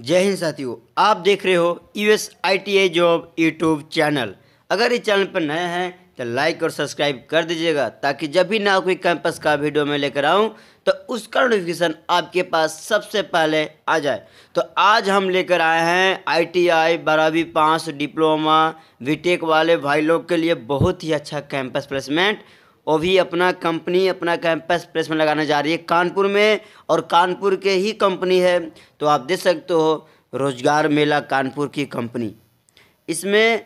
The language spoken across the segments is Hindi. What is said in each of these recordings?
जय हिंद साथियों आप देख रहे हो U S I T I job YouTube channel अगर इस चैनल पर नए हैं तो लाइक और सब्सक्राइब कर दीजिएगा ताकि जब भी ना कोई कैंपस का वीडियो मैं लेकर आऊँ तो उसका नोटिफिकेशन आपके पास सबसे पहले आ जाए तो आज हम लेकर आए हैं आईटीआई बारहवीं पास डिप्लोमा बीटेक वाले भाई लोग के लिए बहुत ही अच्छा कैंपस प्लेसमेंट वो भी अपना कंपनी अपना कैंपस प्रेस में लगाने जा रही है कानपुर में और कानपुर के ही कंपनी है तो आप देख सकते हो रोजगार मेला कानपुर की कंपनी इसमें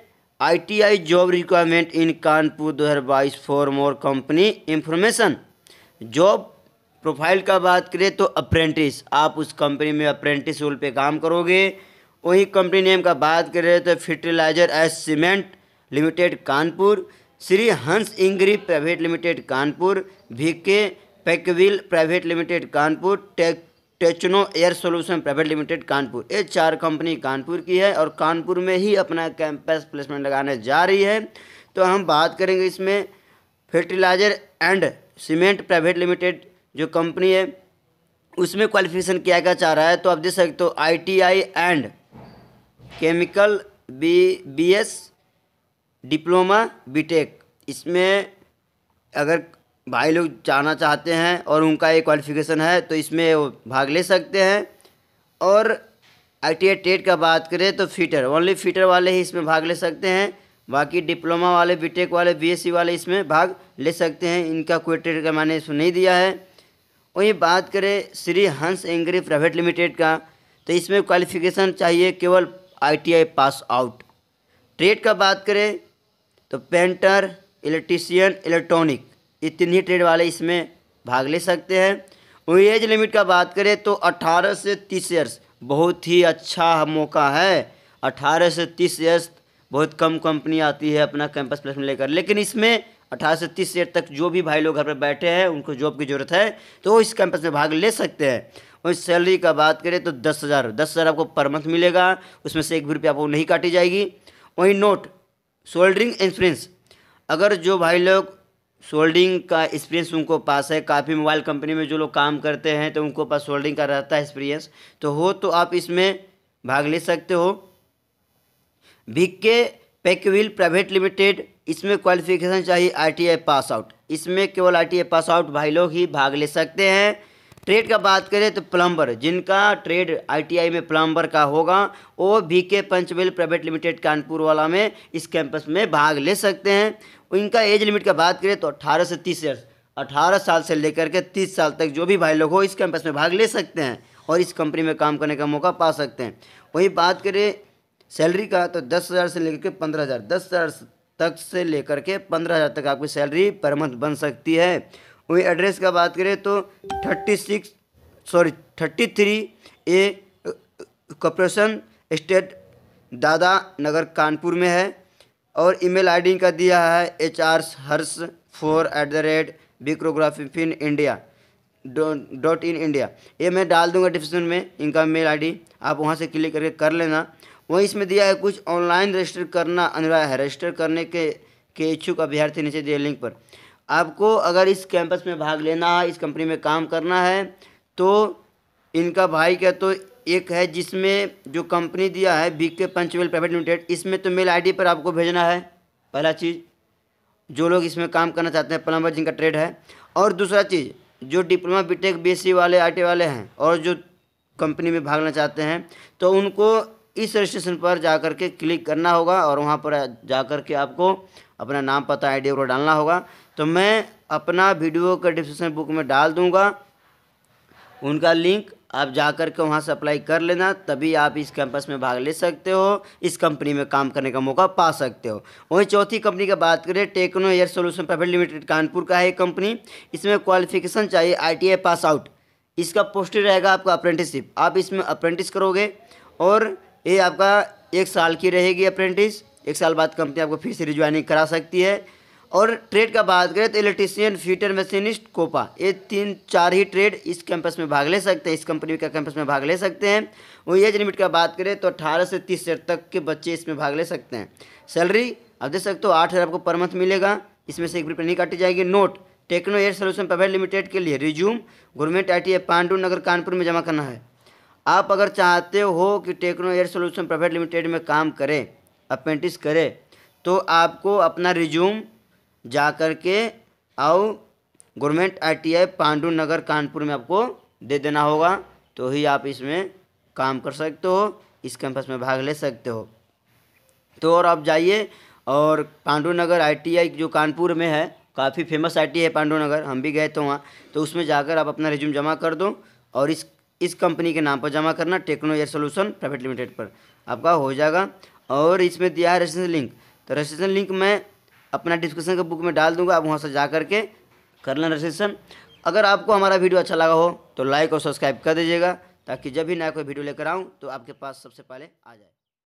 ITI job requirement in Kanpur 2022 for more company information job profile का बात करें तो अप्रेंटिस आप उस कंपनी में अप्रेंटिस रोल पे काम करोगे वही कंपनी नेम का बात करें तो fertilisers cement limited Kanpur Shri Hans इंगरी private limited Kanpur V K Packwell private limited Kanpur tech techno air solution private limited Kanpur ये चार कंपनी कानपुर की है और कानपुर में ही अपना कैंपस प्लेसमेंट लगाने जा रही है तो हम बात करेंगे इसमें fertiliser and cement private limited जो कंपनी है उसमें क्वालिफिकेशन क्या क्या चाह रहा है तो आप देख सकते हो I T I and chemical B B S diploma BTech इसमें अगर भाई लोग जाना चाहते हैं और उनका ये क्वालिफिकेशन है तो इसमें वो भाग ले सकते हैं और आई टी टेट का बात करें तो फीटर ओनली फीटर वाले ही इसमें भाग ले सकते हैं बाकी डिप्लोमा वाले बीटेक वाले बीएससी वाले इसमें भाग ले सकते हैं इनका कोई ट्रेड का मैंने इसमें नहीं दिया है वहीं बात करें श्री हंस एंग्री प्राइवेट लिमिटेड का तो इसमें क्वालिफिकेशन चाहिए केवल आई पास आउट ट्रेड का बात करें तो पेंटर इलेक्ट्रीशियन इलेक्ट्रॉनिक ये तीन ही ट्रेड वाले इसमें भाग ले सकते हैं वही एज लिमिट का बात करें तो 18 से 30 ईयर्स बहुत ही अच्छा मौका है 18 से 30 ईयर्स बहुत कम कंपनी आती है अपना कैंपस में लेकर लेकिन इसमें 18 से 30 ईयर तक जो भी भाई लोग घर पर बैठे हैं उनको जॉब की ज़रूरत है तो इस कैंपस में भाग ले सकते हैं और इस सैलरी का बात करें तो दस हज़ार दस हज़ार आपको पर मंथ मिलेगा उसमें से एक भी रुपया आपको नहीं काटी जाएगी वहीं नोट सोल्डरिंग एक्सपीरियंस अगर जो भाई लोग सोल्डिंग का एक्सपीरियंस उनको पास है काफ़ी मोबाइल कंपनी में जो लोग काम करते हैं तो उनको पास सोल्डिंग का रहता है एक्सपीरियंस तो हो तो आप इसमें भाग ले सकते हो भिक्के पैकविल प्राइवेट लिमिटेड इसमें क्वालिफिकेशन चाहिए आईटीआई पास आउट इसमें केवल आईटीआई पास आउट भाई लोग ही भाग ले सकते हैं ट्रेड का बात करें तो प्लम्बर जिनका ट्रेड आईटीआई में प्लम्बर का होगा वो भी के पंचवेल प्राइवेट लिमिटेड कानपुर वाला में इस कैंपस में भाग ले सकते हैं इनका एज लिमिट का बात करें तो अट्ठारह से तीस ईयर्स अट्ठारह साल से लेकर के तीस साल तक जो भी भाई लोग हो इस कैंपस में भाग ले सकते हैं और इस कंपनी में काम करने का मौका पा सकते हैं वही बात करें सैलरी का तो दस हज़ार से लेकर के पंद्रह हज़ार दस हज़ार तक से लेकर के पंद्रह हज़ार तक आपकी सैलरी पर मंथ बन सकती है वही एड्रेस का बात करें तो thirty six sorry thirty three A corporation state Dada Nagar Kanpur में है और ईमेल आईडी का दिया है H R Harsh four at the rate बिक्रोग्राफी फिन इंडिया डॉट इन इंडिया ये मैं डाल दूंगा डिस्क्रिप्शन में इनका मेल आईडी आप वहाँ से क्लिक करके कर लेना वहीं इसमें दिया है कुछ ऑनलाइन रजिस्टर करना अनिवार्य है रजिस्टर करने के के इच्छुक अभ्यर्थी नीचे दिए लिंक पर आपको अगर इस कैंपस में भाग लेना है इस कंपनी में काम करना है तो इनका भाई क्या तो एक है जिसमें जो कंपनी दिया है बी के पंचवेल प्राइवेट लिमिटेड इसमें तो मेल आईडी पर आपको भेजना है पहला चीज़ जो लोग इसमें काम करना चाहते हैं प्लम्बर जिनका ट्रेड है और दूसरा चीज़ जो डिप्लोमा बीटेक बीएससी वाले आईटी वाले हैं और जो कंपनी में भागना चाहते हैं तो उनको इस रजिस्ट्रेशन पर जा कर के क्लिक करना होगा और वहाँ पर जा कर के आपको अपना नाम पता आई डी डालना होगा तो मैं अपना वीडियो का डिस्क्रिप्शन बुक में डाल दूँगा उनका लिंक आप जा कर के वहाँ से अप्लाई कर लेना तभी आप इस कैंपस में भाग ले सकते हो इस कंपनी में काम करने का मौका पा सकते हो वहीं चौथी कंपनी की बात करें techno air solution private limited Kanpur का है कंपनी इसमें क्वालिफिकेशन चाहिए आई पास आउट इसका पोस्टर रहेगा आपका अप्रेंटिसशिप आप इसमें अप्रेंटिस करोगे और ये आपका एक साल की रहेगी अप्रेंटिस एक साल बाद कंपनी आपको फिर से रिज्वाइनिंग करा सकती है और ट्रेड का बात करें तो इलेक्ट्रीशियन फ्यूटर मशीनिस्ट कोपा ये तीन चार ही ट्रेड इस कैंपस में भाग ले सकते हैं इस कंपनी का कैंपस में भाग ले सकते हैं वो एज लिमिट का बात करें तो अठारह से तीस हज़ार तक के बच्चे इसमें भाग ले सकते हैं सैलरी आप देख सकते हो आठ हज़ार आपको पर मंथ मिलेगा इसमें से एक रुपये नहीं काटी जाएगी note techno air solution private limited के लिए resume government I T Pandu Nagar Kanpur में जमा करना है आप अगर चाहते हो कि techno air solution private limited में काम करें अप्रेंटिस करें तो आपको अपना रिज्यूम जा कर के आओ गवर्नमेंट आईटीआई पांडू नगर कानपुर में आपको दे देना होगा तो ही आप इसमें काम कर सकते हो इस कैंपस में भाग ले सकते हो तो और आप जाइए और पांडु नगर आई जो कानपुर में है काफ़ी फेमस आई है पांडू नगर हम भी गए थे वहाँ तो उसमें जाकर आप अपना रिज्यूम जमा कर दो और इस इस कंपनी के नाम पर जमा करना techno air solution private limited पर आपका हो जाएगा और इसमें दिया है रजिस्ट्रेशन लिंक तो रजिस्ट्रेशन लिंक मैं अपना डिस्क्रिप्शन के बुक में डाल दूंगा आप वहाँ से जा करके कर लें रजिस्ट्रेशन अगर आपको हमारा वीडियो अच्छा लगा हो तो लाइक और सब्सक्राइब कर दीजिएगा ताकि जब भी नया कोई वीडियो लेकर आऊँ तो आपके पास सबसे पहले आ जाए